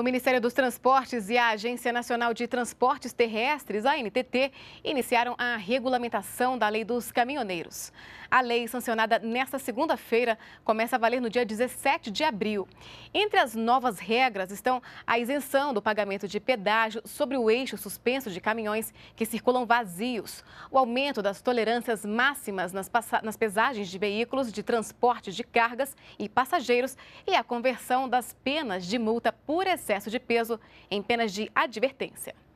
O Ministério dos Transportes e a Agência Nacional de Transportes Terrestres, a ANTT, iniciaram a regulamentação da Lei dos Caminhoneiros. A lei, sancionada nesta segunda-feira, começa a valer no dia 17 de abril. Entre as novas regras estão a isenção do pagamento de pedágio sobre o eixo suspenso de caminhões que circulam vazios, o aumento das tolerâncias máximas nas, nas pesagens de veículos de transporte de cargas e passageiros e a conversão das penas de multa por excesso excesso de peso em penas de advertência.